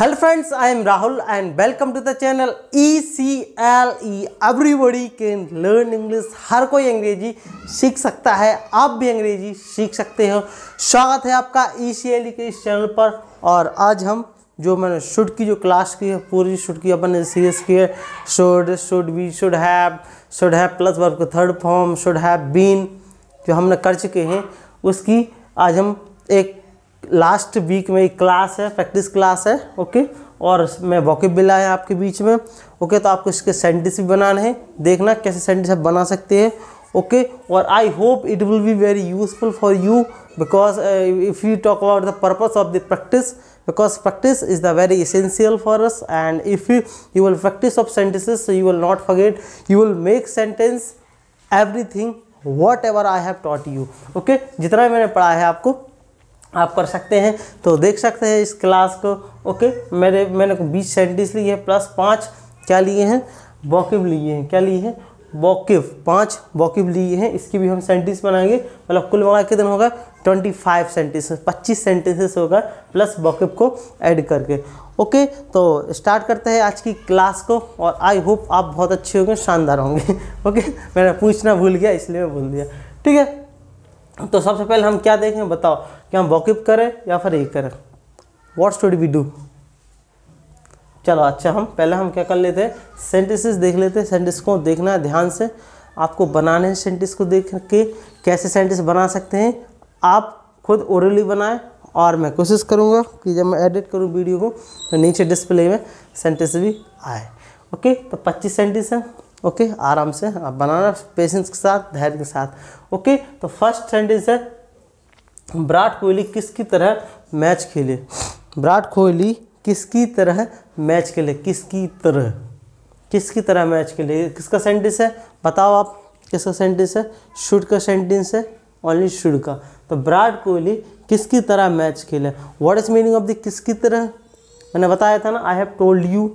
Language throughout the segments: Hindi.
Hello friends I am Rahul and welcome to the channel E C L E everybody can learn English हर कोई अंग्रेजी सीख सकता है आप भी अंग्रेजी सीख सकते हो स्वागत है आपका ई सी एल ई के इस चैनल पर और आज हम जो मैंने शुड की जो क्लास की है पूरी शुड की अपन ने सीरीज की है should should be should have should have plus verb third form should have been जो हमने कर चुके हैं उसकी आज हम एक लास्ट वीक में एक क्लास है प्रैक्टिस क्लास है ओके और मैं वॉकअप भी लाया आपके बीच में ओके तो आपको इसके सेंटेंस भी बनाने हैं देखना कैसे सेंटेंस आप बना सकते हैं ओके और I hope it will be very useful for you because if you talk about the purpose of the practice because practice is the very essential for us and if you you will practice of sentences you will not forget you will make sentence everything whatever I have taught you okay जितना मैंने पढ़ा है आपको आप कर सकते हैं तो देख सकते हैं इस क्लास को ओके मेरे मैंने बीस सेंटेंस लिए हैं प्लस पाँच क्या लिए हैं वॉकिब लिए हैं क्या लिए हैं वॉकिव पाँच वॉकिव लिए हैं इसकी भी हम सेंटेंस बनाएंगे मतलब कुल मिला कितना होगा ट्वेंटी फाइव सेंटेंसेस पच्चीस सेंटेंसेस होगा प्लस वॉकिव को ऐड करके ओके तो स्टार्ट करते हैं आज की क्लास को और आई होप आप बहुत अच्छे होंगे शानदार होंगे ओके मैंने पूछना भूल गया इसलिए मैं भूल दिया ठीक है तो सबसे पहले हम क्या देखें बताओ क्या हम वॉकअप करें या फिर ये करें व्हाट स्टूड वी डू चलो अच्छा हम पहले हम क्या कर लेते हैं सेंटेंसेस देख लेते हैं सेंटेंस को देखना है ध्यान से आपको बनाने सेंटेंस को देख के कैसे सेंटेंस बना सकते हैं आप खुद ओरली बनाएं और मैं कोशिश करूँगा कि जब मैं एडिट करूँ वीडियो को तो नीचे डिस्प्ले में सेंटेंस भी आए ओके तो 25 सेंटेंस हैं ओके आराम से आप बनाना पेशेंस के साथ धैर्य के साथ ओके तो फर्स्ट सेंटेंस है विराट कोहली किसकी तरह मैच खेले विराट कोहली किसकी तरह मैच खेले किसकी तरह किसकी तरह मैच खेले किसका सेंटेंस है बताओ आप किसका सेंटेंस है शुड का सेंटेंस है ओनली शुड का तो विराट कोहली किसकी तरह मैच खेले what is meaning of the किसकी तरह मैंने बताया था ना I have told you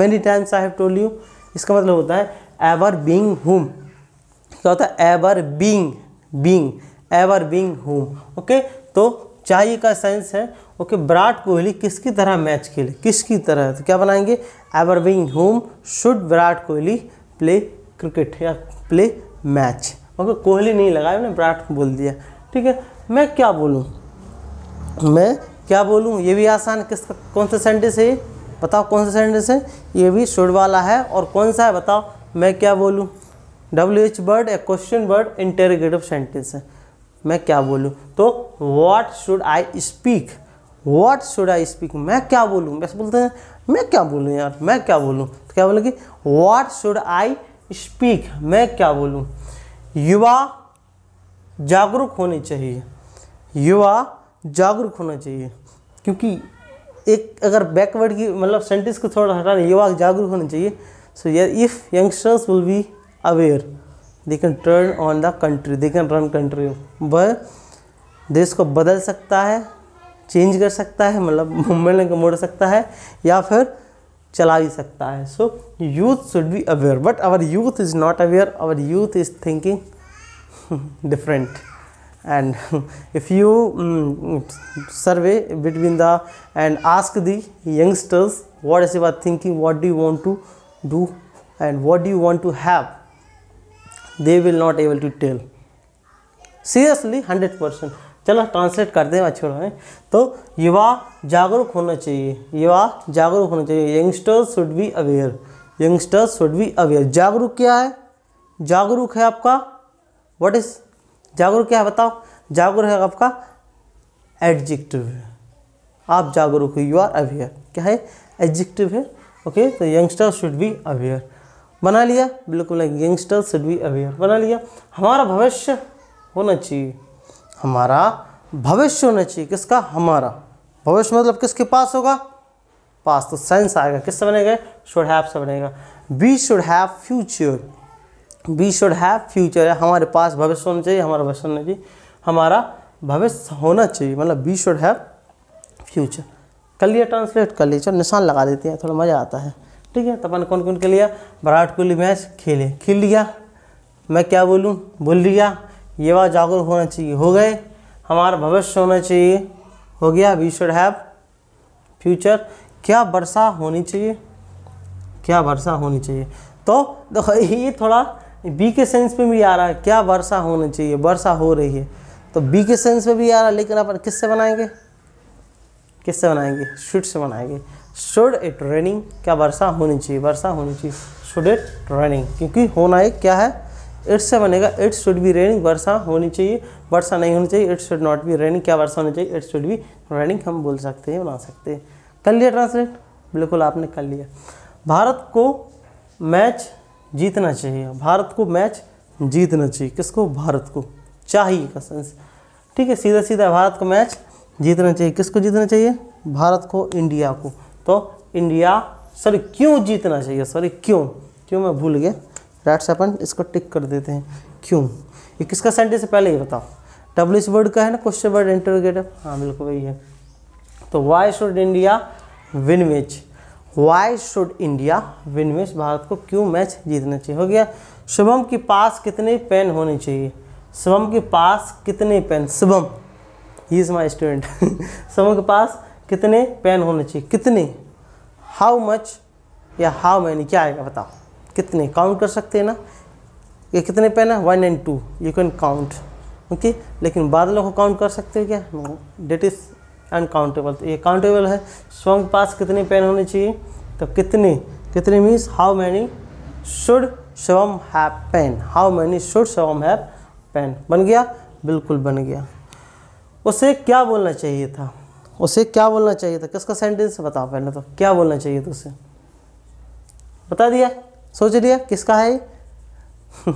many times I have told you इसका मतलब होता है एवर बींग हुम क्या होता है ever being being ever being होम ओके तो चाहिए का साइंस है ओके विराट कोहली किसकी तरह मैच खेले किसकी तरह तो क्या बनाएंगे एवर बींग होम should Virat Kohli play cricket या प्ले मैच ओके कोहली नहीं लगाया मैंने विराट बोल दिया ठीक है मैं क्या बोलूँ मैं क्या बोलूँ ये भी आसान किसका कौन सा सेंटेंस है बताओ कौन सा सेंटेंस है ये भी शुड वाला है और कौन सा है बताओ मैं क्या बोलूँ डब्ल्यू एच वर्ड या क्वेश्चन वर्ड इंटेरोगेटिव सेंटेंस है मैं क्या बोलूँ तो what should I speak what should I speak मैं क्या बोलूँ वैसे बोलते हैं मैं क्या बोलूँ यार मैं क्या बोलूँ तो क्या बोले वॉट शुड आई स्पीक मैं क्या बोलूँ युवा जागरूक होने चाहिए युवा जागरूक होना चाहिए क्योंकि एक अगर बैकवर्ड की मतलब सेंटेंस को थोड़ा हटाना युवा जागरूक होना चाहिए सो यार if youngsters will be aware they can turn on the country they can run country वह देश को बदल सकता है चेंज कर सकता है मतलब मुंबई को मोड़ सकता है या फिर चला भी सकता है so youth should be aware but our youth is not aware our youth is thinking different and if you survey between the and ask the youngsters what is you thinking what do want to do and what do want to have they will not able to tell seriously hundred percent चलो ट्रांसलेट करते हैं अच्छे हैं तो युवा जागरूक होना चाहिए युवा जागरूक होना चाहिए youngsters should be aware youngsters should be aware जागरूक क्या है जागरूक है आपका व्हाट इज जागरूक क्या है बताओ जागरूक है आपका एडजेक्टिव है आप जागरूक हो यू आर अवेयर क्या है एडजेक्टिव है ओके तो यंगस्टर्स शुड बी अवेयर बना लिया बिल्कुल यंगस्टर शुड बी अवेयर बना लिया हमारा भविष्य होना चाहिए हमारा भविष्य होना चाहिए किसका हमारा भविष्य मतलब किसके पास होगा पास तो सेंस आएगा किससे बनेगा शुड हैव से बनेगा we should have future we should have future है हमारे पास भविष्य होना चाहिए हमारा भविष्य होना चाहिए हमारा भविष्य होना चाहिए मतलब वी शुड हैव फ्यूचर कर लिया ट्रांसलेट कर लिया चलो निशान लगा देते हैं थोड़ा मज़ा आता है ठीक है तो अपन कौन कौन के लिए विराट कोहली मैच खेले खेल लिया मैं क्या बोलूँ बोल लिया ये बात जागरूक होना चाहिए हो गए हमारा भविष्य होना चाहिए हो गया वी शुड हैव फ्यूचर क्या वर्षा होनी चाहिए क्या वर्षा होनी चाहिए तो देखो ये थोड़ा बी के सेंस में भी आ रहा है क्या वर्षा होनी चाहिए वर्षा हो रही है तो बी के सेंस में भी आ रहा है लेकिन अपन किससे बनाएंगे किससे बनाएंगे शुड से बनाएंगे शुड इट रेनिंग क्या वर्षा होनी चाहिए वर्षा होनी चाहिए शुड इट रेनिंग क्योंकि होना एक क्या है इट्स से बनेगा इट्स शुड बी रेनिंग वर्षा होनी चाहिए वर्षा नहीं होनी चाहिए it's should not be raining क्या वर्षा होनी चाहिए इट्स शुड बी रेनिंग हम बोल सकते हैं बना सकते हैं कर लिया ट्रांसलेट बिल्कुल आपने कर लिया भारत को मैच जीतना चाहिए भारत को मैच जीतना चाहिए किसको भारत को चाहिए का सेंस ठीक है सीधा सीधा भारत को मैच जीतना चाहिए किसको जीतना चाहिए भारत को इंडिया को तो इंडिया सर क्यों जीतना चाहिए सर क्यों क्यों मैं भूल गया राइट से अपन इसको टिक कर देते हैं क्यों ये किसका सेंटेंस है पहले ही बताओ डब्ल्यू वर्ड का है ना क्वेश्चन वर्ड इंटरोगेटिव हाँ बिल्कुल वही है तो why should India win match why should India win match Bharat को क्यों मैच जीतना चाहिए हो गया शुभम के पास कितने पेन होने चाहिए शुभम के पास कितने pen Shubham he is my student Shubham के पास कितने पेन होने चाहिए कितने हाउ मच या हाउ मैनी क्या आएगा बताओ कितने काउंट कर सकते हैं ना ये कितने पेन है one and two you can count okay लेकिन बादलों को काउंट कर सकते हो क्या नो डेट इज़ अनकाउंटेबल तो ये काउंटेबल है सॉन्ग के पास कितने पेन होने चाहिए तो कितने कितने means how many should Shubham have pen how many should Shubham have pen बन गया बिल्कुल बन गया उसे क्या बोलना चाहिए था उसे क्या बोलना चाहिए था किसका सेंटेंस बताओ पहले तो क्या बोलना चाहिए था उसे बता दिया सोच लिया किसका है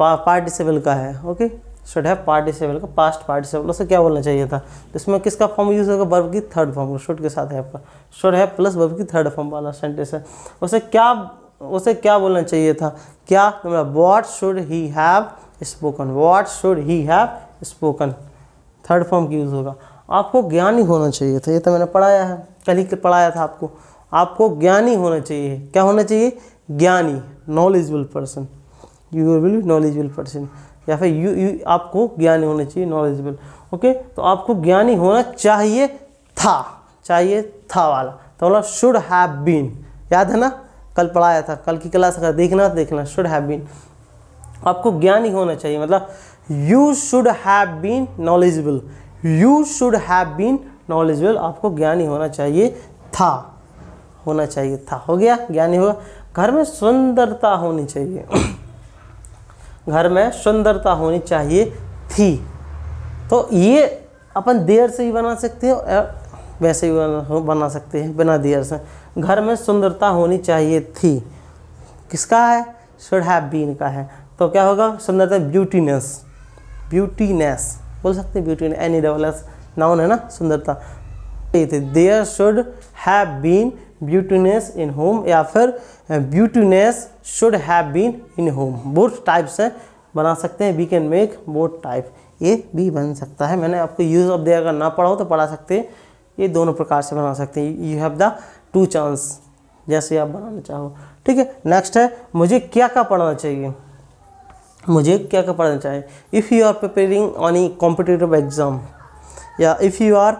पार्टिसिपल का है ओके शुड है पार्टिसिपल का पास्ट पार्टिसिपल उसे क्या बोलना चाहिए था इसमें किसका फॉर्म यूज़ होगा बर्ब की थर्ड फॉर्म शुड के साथ है आपका शुड है प्लस बर्ब की थर्ड फॉर्म वाला सेंटेंस है उसे क्या उसे क्या बोलना चाहिए था क्या तुम्हारा what should he have spoken what should he have spoken third form की यूज़ होगा आपको ज्ञान ही होना चाहिए था ये तो मैंने पढ़ाया है कल ही पढ़ाया था आपको आपको ज्ञानी होना चाहिए क्या होना चाहिए ज्ञानी knowledgeable person you will be knowledgeable person या फिर यू यू आपको ज्ञानी होना चाहिए नॉलेजबल ओके तो आपको ज्ञानी होना चाहिए था चाहिए था वाला तो बोला शुड हैव बीन याद है ना कल पढ़ाया था कल की क्लास अगर देखना तो देखना शुड हैव बीन आपको ज्ञानी होना चाहिए मतलब you should have been knowledgeable you should have been knowledgeable आपको ज्ञानी होना चाहिए था होना चाहिए था हो गया ज्ञानी होगा घर में सुंदरता होनी चाहिए घर में सुंदरता होनी चाहिए थी तो ये अपन देर से ही बना सकते हैं वैसे ही बना सकते हैं बिना देर से घर में सुंदरता होनी चाहिए थी किसका है शुड हैव बीन का है तो क्या होगा सुंदरता ब्यूटीनेस ब्यूटीनेस बोल सकते हैं ब्यूटी एनी डेवलस नाउन है ना सुंदरता there should have been beautiness in home या फिर beautiness should have been in home both types हैं बना सकते हैं we can make both type ये भी बन सकता है मैंने आपको यूज़ ऑफ देयर अगर ना पढ़ा हो तो पढ़ा सकते हैं ये दोनों प्रकार से बना सकते हैं you have the two chance जैसे आप बनाना चाहो ठीक है नेक्स्ट है मुझे क्या क्या पढ़ना चाहिए मुझे क्या क्या पढ़ना चाहिए if you are preparing any competitive exam या if you are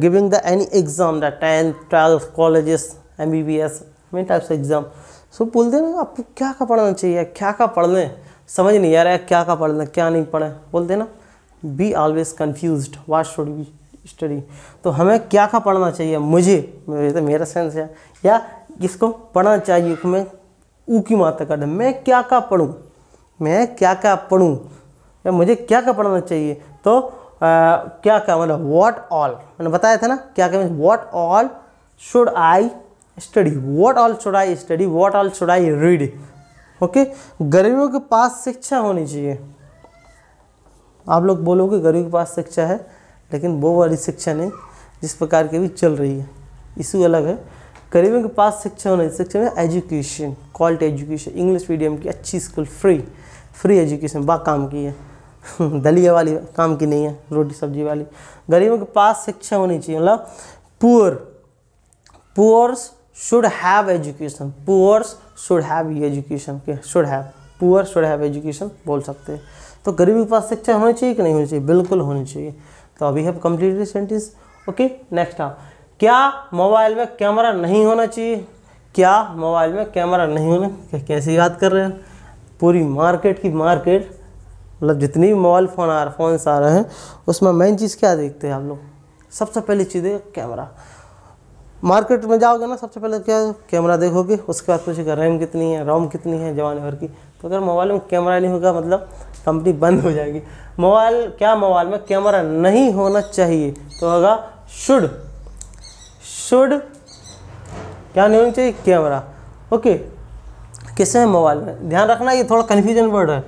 giving the any exam the tenth twelfth colleges M B B S main types exam so बोल देना आपको क्या क्या पढ़ना चाहिए क्या क्या पढ़ लें समझ नहीं आ रहा है क्या क्या पढ़ लें क्या नहीं पढ़ें बोल देना be always confuse what should be study तो हमें क्या क्या पढ़ना चाहिए मुझे तो मेरा सेंस है या किसको पढ़ना चाहिए कि मैं ऊ की मात्रा कर मैं क्या क्या पढ़ूँ मैं क्या क्या पढ़ूँ या मुझे क्या क्या पढ़ना चाहिए तो आ, क्या क्या मतलब वॉट ऑल मैंने बताया था ना क्या क्या what all should I study what all should I study what all should I read okay गरीबों के पास शिक्षा होनी चाहिए आप लोग बोलोगे गरीब के पास शिक्षा है लेकिन वो वाली शिक्षा नहीं जिस प्रकार की भी चल रही है इशू अलग है गरीबों के पास शिक्षा होना शिक्षा में education quality education English medium की अच्छी स्कूल फ्री फ्री एजुकेशन बा काम की है दलिया वाली काम की नहीं है रोटी सब्जी वाली गरीबों के पास शिक्षा होनी चाहिए मतलब poor poors should have education poors should have education के should have poor should have education बोल सकते हैं तो गरीबों के पास शिक्षा होनी चाहिए कि नहीं होनी चाहिए बिल्कुल होनी चाहिए तो अभी have completely sentence okay next आप क्या मोबाइल में कैमरा नहीं होना चाहिए क्या मोबाइल में कैमरा नहीं होना कैसी बात कर रहे हैं पूरी मार्केट की मार्केट मतलब जितनी भी मोबाइल फ़ोन आ रहे फोन्स आ रहे हैं उसमें मेन चीज़ क्या देखते हैं आप लोग सबसे पहली चीज़ है कैमरा मार्केट में जाओगे ना सबसे पहले क्या कैमरा देखोगे उसके बाद पूछेगा रैम कितनी है रोम कितनी है जवान भर की तो अगर मोबाइल में कैमरा नहीं होगा मतलब कंपनी बंद हो जाएगी मोबाइल क्या मोबाइल में कैमरा नहीं होना चाहिए तो होगा शुड शुड क्या नहीं होना चाहिए कैमरा ओके किसमें मोबाइल में ध्यान रखना ये थोड़ा कन्फ्यूजन वर्ड है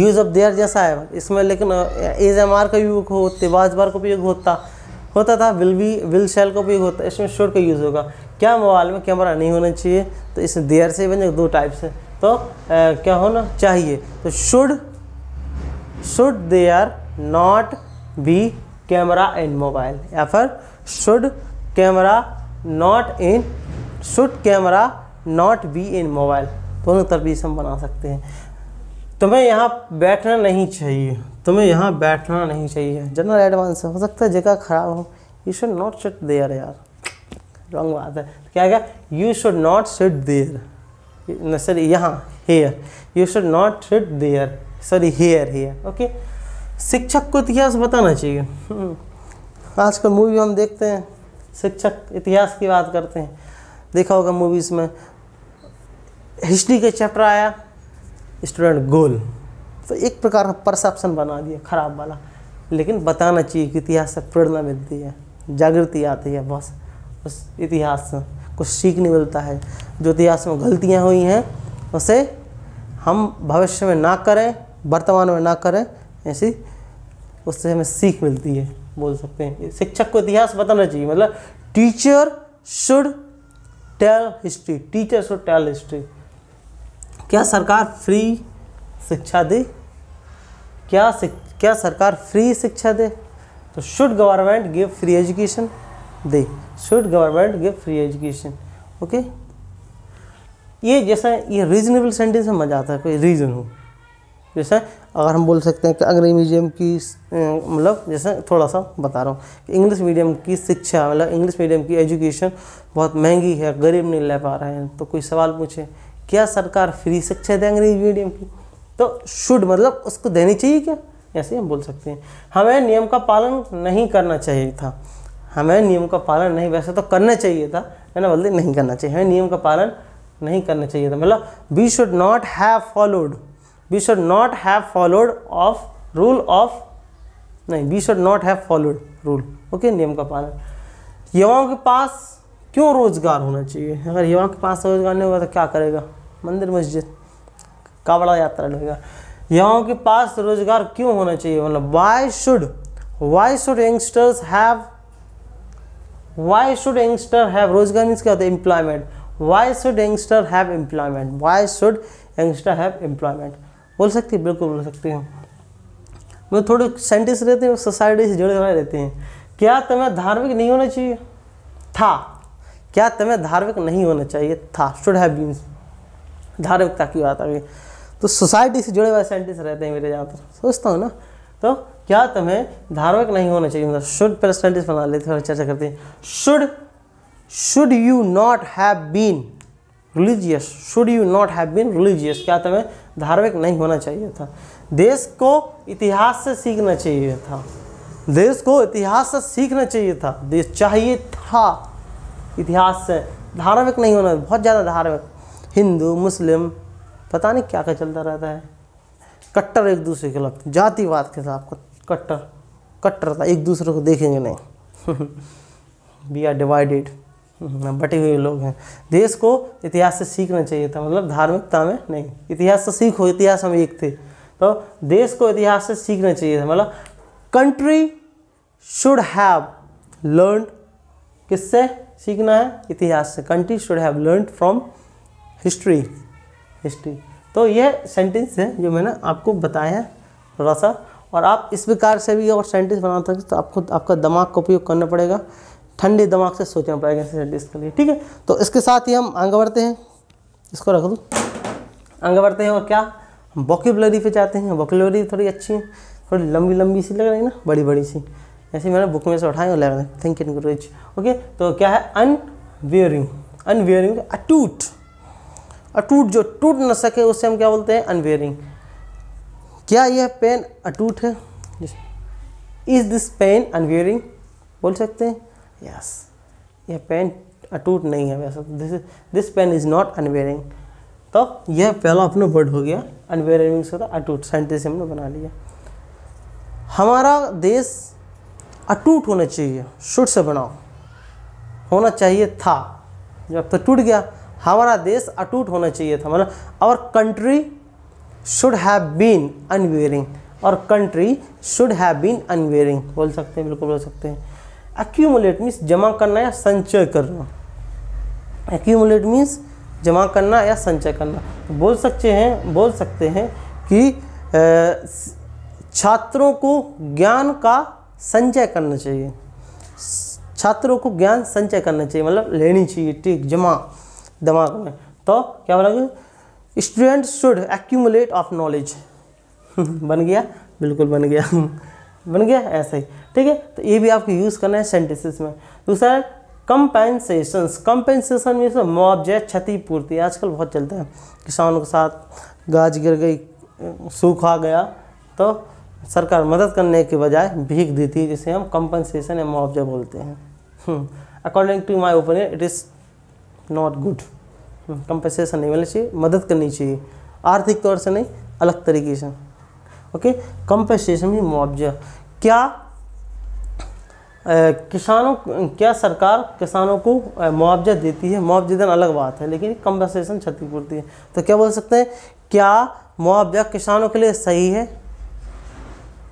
यूज़ ऑफ देयर जैसा है इसमें लेकिन एज एम आर का उपयोग होते तिबाज बार का उपयोग होता होता था विल बी विल शैल का उपयोग होता है इसमें शोर का यूज़ होगा क्या मोबाइल में कैमरा नहीं होना चाहिए तो इसमें देयर से बने दो टाइप से तो ए, क्या होना चाहिए तो should should there not be camera in mobile या फिर should camera not in should camera not be in mobile दोनों तरवीज हम बना सकते हैं तुम्हें यहाँ बैठना नहीं चाहिए तुम्हें यहाँ बैठना नहीं चाहिए जनरल एडवांस हो सकता है जगह ख़राब हो you should not sit there यार रॉन्ग बात है क्या क्या you should not sit there sorry यहाँ here you should not sit there sorry here here okay शिक्षक को इतिहास बताना चाहिए हम्म। आजकल मूवी हम देखते हैं शिक्षक इतिहास की बात करते हैं देखा होगा मूवीज़ में हिस्ट्री का चैप्टर आया स्टूडेंट गोल तो एक प्रकार का परसेप्शन बना दिया खराब वाला लेकिन बताना चाहिए कि इतिहास से प्रेरणा मिलती है जागृति आती है बस उस इतिहास से कुछ सीखने मिलता है जो इतिहास में गलतियाँ हुई हैं उसे हम भविष्य में ना करें वर्तमान में ना करें ऐसी उससे हमें सीख मिलती है बोल सकते हैं शिक्षक को इतिहास बताना चाहिए मतलब teacher should tell history teacher should tell history क्या सरकार फ्री शिक्षा दे क्या क्या सरकार फ्री शिक्षा दे तो should government give free education दे should government give free education okay ये जैसा ये रीजनेबल सेंटेंस में मजा आता है कोई रीज़न हो जैसे अगर हम बोल सकते हैं कि अंग्रेजी मीडियम की मतलब जैसे थोड़ा सा बता रहा हूँ कि इंग्लिश मीडियम की शिक्षा मतलब इंग्लिश मीडियम की एजुकेशन बहुत महंगी है गरीब नहीं ले पा रहे हैं तो कोई सवाल पूछे क्या सरकार फ्री शिक्षा दे अंग्रेजी मीडियम की तो शुड मतलब उसको देनी चाहिए क्या ऐसे हम बोल सकते हैं हमें नियम का पालन नहीं करना चाहिए था हमें नियम का पालन नहीं वैसे तो करना चाहिए था है ना बल्कि नहीं करना चाहिए हमें नियम का पालन नहीं करना चाहिए था मतलब we should not have followed we should not have followed of rule of नहीं we should not have followed rule okay नियम का पालन युवाओं के पास क्यों रोजगार होना चाहिए अगर युवाओं के पास रोजगार नहीं होगा तो क्या करेगा मंदिर मस्जिद कावड़ा यात्रा लगेगा युवाओं के पास रोजगार क्यों होना चाहिए मतलब why should why should youngsters have why should youngster have रोजगार मीन्स क्या होता है employment why should youngster have employment why should youngster have employment बोल सकती है बिल्कुल बोल सकती हूँ मैं मतलब थोड़े साइंटिस्ट रहते हैं सोसाइटी से जुड़े हुए रहते हैं क्या तुम्हें धार्मिक नहीं होना चाहिए था क्या तुम्हें धार्मिक नहीं होना चाहिए था शुड हैव बीन्स धार्मिकता की बात आ गई तो सोसाइटी से जुड़े हुए साइंटिस्ट रहते हैं मेरे यहाँ पर सोचता हूँ ना तो क्या तुम्हें धार्मिक नहीं होना चाहिए मतलब शुड पर साइंटिस्ट बना लेते हैं चर्चा करते हैं should should you not have been religious should you not have been religious क्या तुम्हें धार्मिक नहीं होना चाहिए था देश को इतिहास से सीखना चाहिए था देश को इतिहास से सीखना चाहिए था देश चाहिए था इतिहास से धार्मिक नहीं होना बहुत ज़्यादा धार्मिक हिंदू मुस्लिम पता नहीं क्या क्या चलता रहता है कट्टर एक दूसरे के लगते जातिवाद के साथ कट्टर कट्टर था एक दूसरे को देखेंगे नहीं वी आर डिवाइडेड बटे हुए लोग हैं देश को इतिहास से सीखना चाहिए था मतलब धार्मिकता में नहीं इतिहास से सीखो इतिहास हम एक थे तो देश को इतिहास से सीखना चाहिए था मतलब कंट्री शुड हैव लर्न किससे सीखना है इतिहास से country should have learn from history history तो यह सेंटेंस है जो मैंने आपको बताया है थोड़ा सा और आप इस प्रकार से भी और सेंटेंस बना सकते तो आपको आपका दिमाग का उपयोग करना पड़ेगा ठंडे दिमाग से सोचना पड़ेगा ऐसे सेंटेंस के लिए ठीक है तो इसके साथ ही हम आगे बढ़ते हैं इसको रख दो आगे बढ़ते हैं और क्या वॉकेबलरी पे जाते हैं वॉकेबलरी थोड़ी अच्छी है थोड़ी लंबी लंबी सी लग रही है ना बड़ी बड़ी सी ऐसे मैंने बुक में से उठाए और लग रहा है थिंक इन गुरुज ओके तो क्या है अनवेयरिंग अनवियरिंग अटूट अटूट जो टूट न सके उसे हम क्या बोलते हैं अनवेयरिंग क्या यह पेन अटूट है इज दिस पेन अनवेयरिंग बोल सकते हैं यस यह पेन अटूट नहीं है वैसा this this pen is not unwavering तो यह पहला अपना वर्ड हो गया अनवेयरिंग से अटूट साइंटिस हमने बना लिया हमारा देश अटूट होना चाहिए शुट से बनाओ होना चाहिए था जब तो टूट गया हमारा देश अटूट होना चाहिए था मतलब और country should have been unwavering और country should have been unwavering बोल सकते हैं बिल्कुल बोल सकते हैं एक्यूमुलेट मीन्स जमा करना या संचय करना एक्यूमुलेट मीन्स जमा करना या संचय करना बोल सकते हैं बोल सकते हैं कि छात्रों को ज्ञान का संचय करना चाहिए छात्रों को ज्ञान संचय करना चाहिए मतलब लेनी चाहिए ठीक जमा दिमाग में तो क्या बोला student should accumulate of knowledge बन गया बिल्कुल बन गया बन गया ऐसा ही ठीक है तो ये भी आपको यूज़ करना है सेंटिस में दूसरा है कंपेंसेशंस कंपेंसेशन से मुआवजा क्षतिपूर्ति आजकल बहुत चलता है किसानों के साथ गाज गिर गई सूखा गया तो सरकार मदद करने के बजाय भीख देती है जिसे हम कंपनसेशन या मुआवजा बोलते हैं according to my opinion it is not good compensation नहीं मिलनी मतलब चाहिए मदद करनी चाहिए आर्थिक तौर से नहीं अलग तरीके से ओके कंपनसेशन भी मुआवजा क्या किसानों क्या सरकार किसानों को मुआवजा देती है मुआवजे देना अलग बात है लेकिन कंपनसेशन क्षतिपूर्ति है तो क्या बोल सकते हैं क्या मुआवजा किसानों के लिए सही है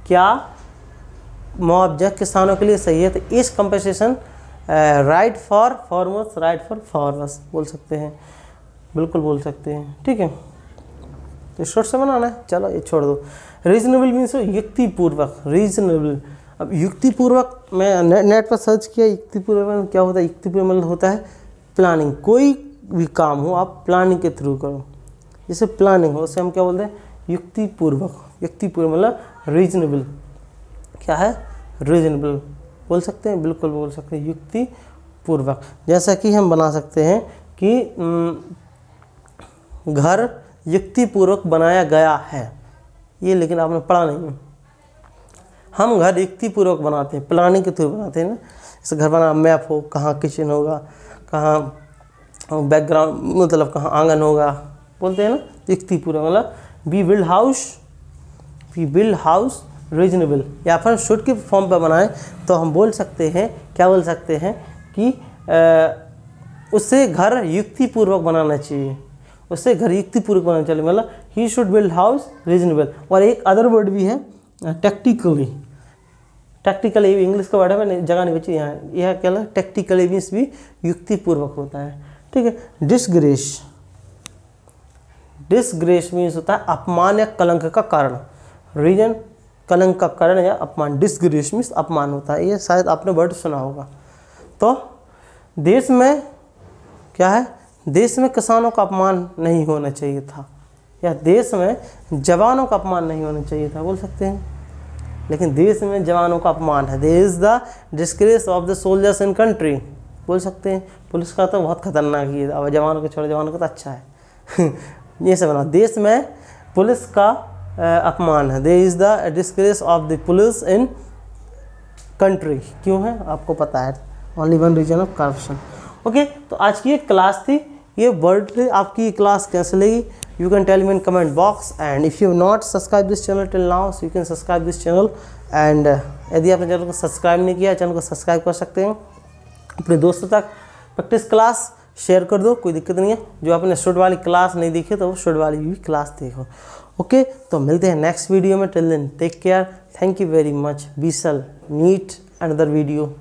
क्या मुआवजा किसानों के लिए सही है तो इस compensation right for farmers right for farmers बोल सकते हैं बिल्कुल बोल सकते हैं ठीक है तो शॉर्ट से बनाना है चलो ये छोड़ दो रीजनेबल मीन्स युक्तिपूर्वक रीजनेबल अब युक्तिपूर्वक मैं ने, नेट पर सर्च किया युक्तिपूर्वक क्या होता है युक्तिपूर्वक मतलब होता है प्लानिंग कोई भी काम हो आप प्लानिंग के थ्रू करो जैसे प्लानिंग हो उसे हम क्या बोलते हैं युक्तिपूर्वक युक्तिपूर्वक मतलब रीजनेबल क्या है रीजनेबल बोल सकते हैं बिल्कुल बोल सकते हैं युक्ति पूर्वक जैसा कि हम बना सकते हैं कि घर युक्तिपूर्वक बनाया गया है ये लेकिन आपने पढ़ा नहीं हम घर युक्तिपूर्वक बनाते हैं प्लानिंग के थ्रू बनाते हैं ना जैसे घर बना मैप हो कहाँ किचन होगा कहाँ बैकग्राउंड मतलब कहाँ आंगन होगा बोलते हैं ना युक्तिपूर्वक मतलब we build house we build house reasonable या फिर शुड के फॉर्म पर बनाएं तो हम बोल सकते हैं क्या बोल सकते हैं कि आ, उससे घर युक्तिपूर्वक बनाना चाहिए उससे घर युक्तिपूर्वक बनाना चाहिए मतलब he should build house reasonable और एक अदर वर्ड भी है टेक्टिकली टैक्टिकली इंग्लिश का वर्ड है मैंने जगह नहीं बची यहाँ यह क्या टेक्टिकली मीन्स भी युक्तिपूर्वक होता है ठीक है डिसग्रेस डिसग्रेस मीन्स होता है अपमान या कलंक का कारण रीजन कलंक का कारण या अपमान डिसग्रेस अपमान होता है ये शायद आपने वर्ड सुना होगा तो देश में क्या है देश में किसानों का अपमान नहीं होना चाहिए था या देश में जवानों का अपमान नहीं होना चाहिए था बोल सकते हैं लेकिन देश में जवानों का अपमान है there is the disgrace of the soldiers in country बोल सकते हैं पुलिस का तो बहुत खतरनाक ही है जवानों के छोड़ो जवानों का तो अच्छा है ये सब बना देश में पुलिस का अपमान है they is the disgrace of the police in country क्यों है आपको पता है only one reason of corruption okay तो आज की एक क्लास थी ये वर्ड आपकी क्लास कैसे लगी you can tell me in comment box and if you not subscribe this channel till now so you can subscribe this channel uh, यदि आपने चैनल को सब्सक्राइब नहीं किया चैनल को सब्सक्राइब कर सकते हैं अपने दोस्तों तक प्रैक्टिस क्लास शेयर कर दो कोई दिक्कत नहीं है जो आपने शूट वाली क्लास नहीं देखी तो वो शूट वाली भी क्लास देखो ओके तो मिलते हैं नेक्स्ट वीडियो में till then take care thank you very much we shall meet another video